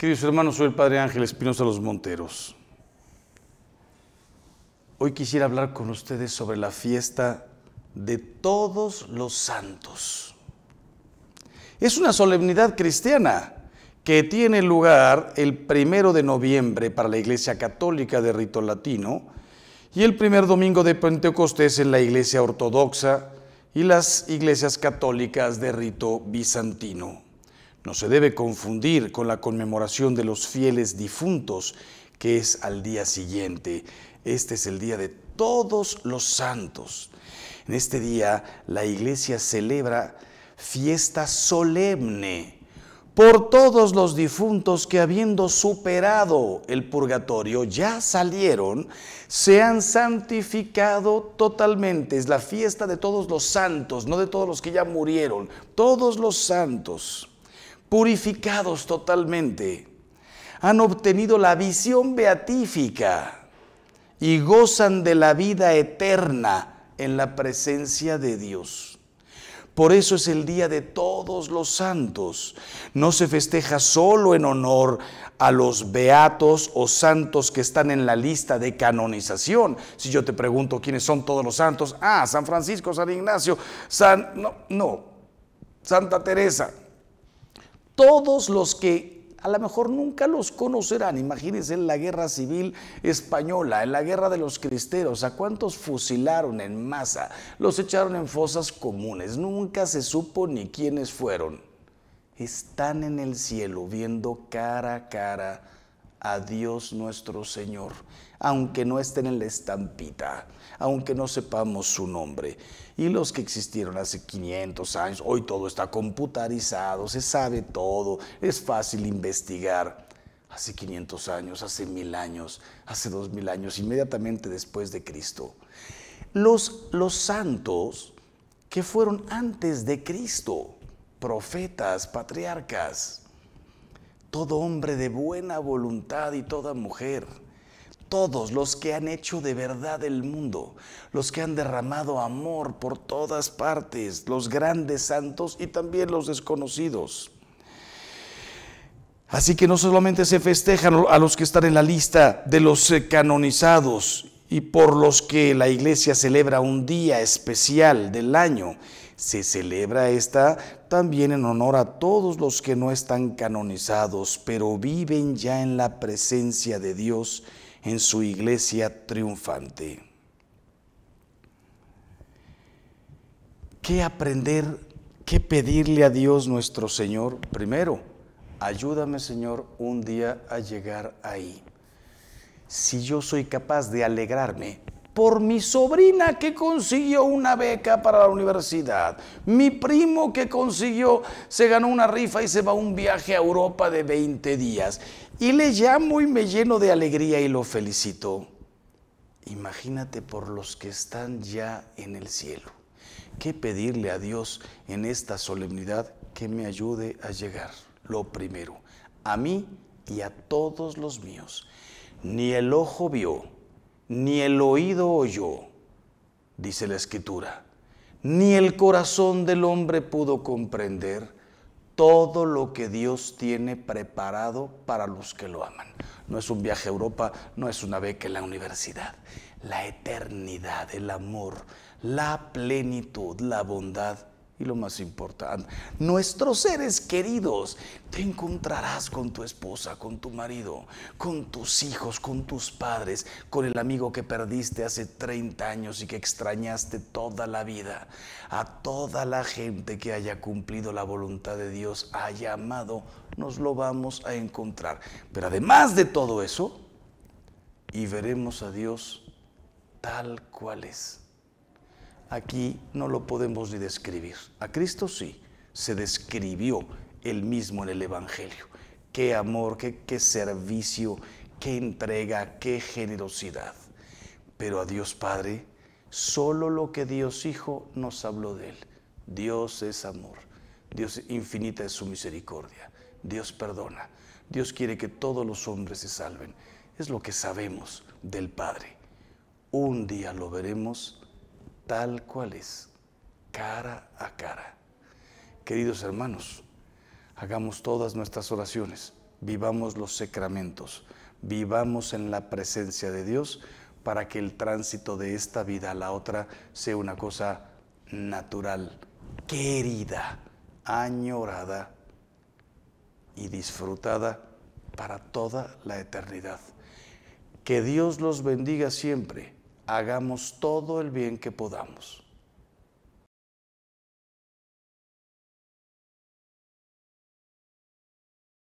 Queridos hermanos, soy el Padre Ángel Espinosa Los Monteros. Hoy quisiera hablar con ustedes sobre la fiesta de todos los santos. Es una solemnidad cristiana que tiene lugar el primero de noviembre para la Iglesia Católica de Rito Latino y el primer domingo de Pentecostés en la Iglesia Ortodoxa y las iglesias católicas de rito bizantino. No se debe confundir con la conmemoración de los fieles difuntos, que es al día siguiente. Este es el día de todos los santos. En este día la iglesia celebra fiesta solemne por todos los difuntos que habiendo superado el purgatorio ya salieron, se han santificado totalmente. Es la fiesta de todos los santos, no de todos los que ya murieron, todos los santos purificados totalmente, han obtenido la visión beatífica y gozan de la vida eterna en la presencia de Dios. Por eso es el día de todos los santos. No se festeja solo en honor a los beatos o santos que están en la lista de canonización. Si yo te pregunto quiénes son todos los santos, ah, San Francisco, San Ignacio, San... No, no, Santa Teresa, todos los que a lo mejor nunca los conocerán. Imagínense en la guerra civil española, en la guerra de los cristeros, a cuántos fusilaron en masa, los echaron en fosas comunes, nunca se supo ni quiénes fueron. Están en el cielo viendo cara a cara a Dios nuestro Señor, aunque no estén en la estampita, aunque no sepamos su nombre. Y los que existieron hace 500 años, hoy todo está computarizado, se sabe todo, es fácil investigar. Hace 500 años, hace mil años, hace dos mil años, inmediatamente después de Cristo. Los, los santos que fueron antes de Cristo, profetas, patriarcas, todo hombre de buena voluntad y toda mujer, todos los que han hecho de verdad el mundo, los que han derramado amor por todas partes, los grandes santos y también los desconocidos. Así que no solamente se festejan a los que están en la lista de los eh, canonizados y por los que la iglesia celebra un día especial del año, se celebra esta también en honor a todos los que no están canonizados, pero viven ya en la presencia de Dios en su iglesia triunfante. ¿Qué aprender? ¿Qué pedirle a Dios nuestro Señor? Primero, ayúdame Señor un día a llegar ahí. Si yo soy capaz de alegrarme por mi sobrina que consiguió una beca para la universidad, mi primo que consiguió, se ganó una rifa y se va a un viaje a Europa de 20 días. Y le llamo y me lleno de alegría y lo felicito. Imagínate por los que están ya en el cielo. ¿Qué pedirle a Dios en esta solemnidad que me ayude a llegar? Lo primero, a mí y a todos los míos. Ni el ojo vio ni el oído oyó, dice la escritura, ni el corazón del hombre pudo comprender todo lo que Dios tiene preparado para los que lo aman. No es un viaje a Europa, no es una beca en la universidad. La eternidad, el amor, la plenitud, la bondad y lo más importante, nuestros seres queridos, te encontrarás con tu esposa, con tu marido, con tus hijos, con tus padres, con el amigo que perdiste hace 30 años y que extrañaste toda la vida. A toda la gente que haya cumplido la voluntad de Dios, haya amado, nos lo vamos a encontrar. Pero además de todo eso, y veremos a Dios tal cual es aquí no lo podemos ni describir. A Cristo sí, se describió él mismo en el Evangelio. Qué amor, qué, qué servicio, qué entrega, qué generosidad. Pero a Dios Padre, solo lo que Dios Hijo nos habló de él. Dios es amor, Dios infinita es su misericordia, Dios perdona, Dios quiere que todos los hombres se salven. Es lo que sabemos del Padre. Un día lo veremos tal cual es, cara a cara. Queridos hermanos, hagamos todas nuestras oraciones, vivamos los sacramentos, vivamos en la presencia de Dios para que el tránsito de esta vida a la otra sea una cosa natural, querida, añorada y disfrutada para toda la eternidad. Que Dios los bendiga siempre hagamos todo el bien que podamos.